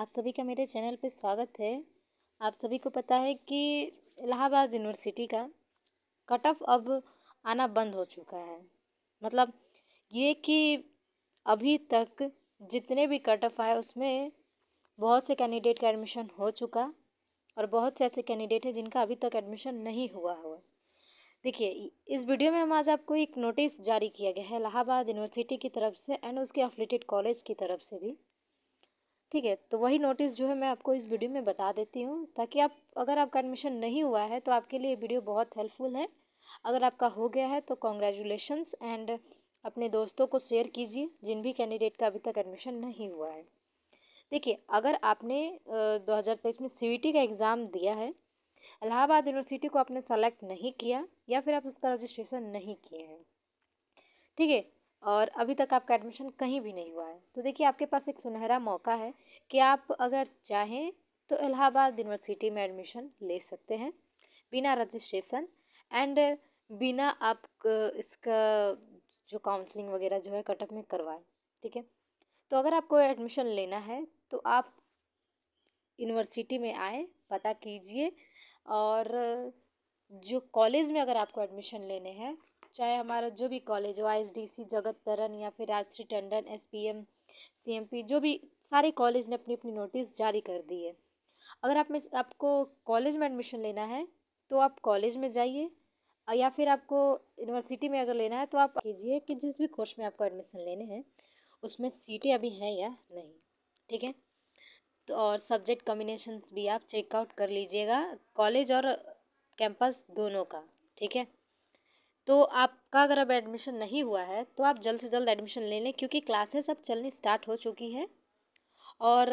आप सभी का मेरे चैनल पर स्वागत है आप सभी को पता है कि इलाहाबाद यूनिवर्सिटी का कट ऑफ अब आना बंद हो चुका है मतलब ये कि अभी तक जितने भी कट ऑफ आए उसमें बहुत से कैंडिडेट का एडमिशन हो चुका और बहुत से ऐसे कैंडिडेट हैं जिनका अभी तक एडमिशन नहीं हुआ हुआ देखिए इस वीडियो में हम आज आपको एक नोटिस जारी किया गया है इलाहाबाद यूनिवर्सिटी की तरफ से एंड उसके अफिलेटेड कॉलेज की तरफ से भी ठीक है तो वही नोटिस जो है मैं आपको इस वीडियो में बता देती हूँ ताकि आप अगर आपका एडमिशन नहीं हुआ है तो आपके लिए वीडियो बहुत हेल्पफुल है अगर आपका हो गया है तो कॉन्ग्रेचुलेशंस एंड अपने दोस्तों को शेयर कीजिए जिन भी कैंडिडेट का अभी तक एडमिशन नहीं हुआ है देखिए अगर आपने दो हज़ार तेईस में सी e का एग्ज़ाम दिया है इलाहाबाद यूनिवर्सिटी को आपने सेलेक्ट नहीं किया या फिर आप उसका रजिस्ट्रेशन नहीं किए हैं ठीक है और अभी तक आपका एडमिशन कहीं भी नहीं हुआ है तो देखिए आपके पास एक सुनहरा मौका है कि आप अगर चाहें तो इलाहाबाद यूनिवर्सिटी में एडमिशन ले सकते हैं बिना रजिस्ट्रेशन एंड बिना आप इसका जो काउंसलिंग वगैरह जो है कटअप में करवाएं ठीक है तो अगर आपको एडमिशन लेना है तो आप यूनिवर्सिटी में आए पता कीजिए और जो कॉलेज में अगर आपको एडमिशन लेने हैं चाहे हमारा जो भी कॉलेज हो आई जगत तरन या फिर Rajshri Tandon S P M C M P जो भी सारे कॉलेज ने अपनी अपनी नोटिस जारी कर दी है अगर आप में आपको कॉलेज में एडमिशन लेना है तो आप कॉलेज में जाइए या फिर आपको यूनिवर्सिटी में अगर लेना है तो आप कीजिए कि जिस भी कोर्स में आपको एडमिशन लेने हैं उसमें सीटें अभी हैं या नहीं ठीक है तो और सब्जेक्ट कॉम्बिनेशंस भी आप चेकआउट कर लीजिएगा कॉलेज और कैंपस दोनों का ठीक है तो आपका अगर अब एडमिशन नहीं हुआ है तो आप जल्द से जल्द एडमिशन ले लें क्योंकि क्लासेस अब चलनी स्टार्ट हो चुकी हैं और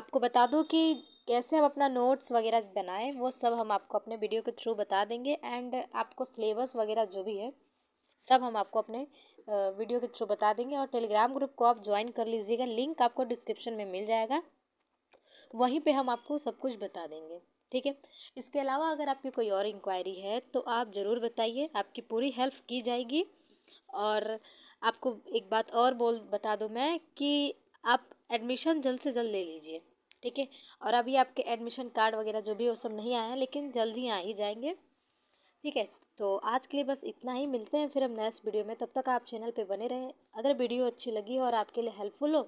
आपको बता दूँ कि कैसे हम अपना नोट्स वगैरह बनाएं वो सब हम आपको अपने वीडियो के थ्रू बता देंगे एंड आपको सिलेबस वगैरह जो भी है सब हम आपको अपने वीडियो के थ्रू बता देंगे और टेलीग्राम ग्रुप को आप ज्वाइन कर लीजिएगा लिंक आपको डिस्क्रिप्शन में मिल जाएगा वहीं पे हम आपको सब कुछ बता देंगे ठीक है इसके अलावा अगर आपकी कोई और इंक्वायरी है तो आप ज़रूर बताइए आपकी पूरी हेल्प की जाएगी और आपको एक बात और बोल बता दूँ मैं कि आप एडमिशन जल्द से जल्द ले लीजिए ठीक है और अभी आपके एडमिशन कार्ड वगैरह जो भी वो सब नहीं आए हैं लेकिन जल्द ही आ ही जाएंगे ठीक है तो आज के लिए बस इतना ही मिलते हैं फिर हम नेक्स्ट वीडियो में तब तक आप चैनल पे बने रहें अगर वीडियो अच्छी लगी हो और आपके लिए हेल्पफुल हो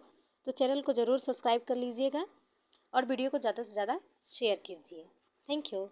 तो चैनल को ज़रूर सब्सक्राइब कर लीजिएगा और वीडियो को ज़्यादा से ज़्यादा शेयर कीजिए थैंक यू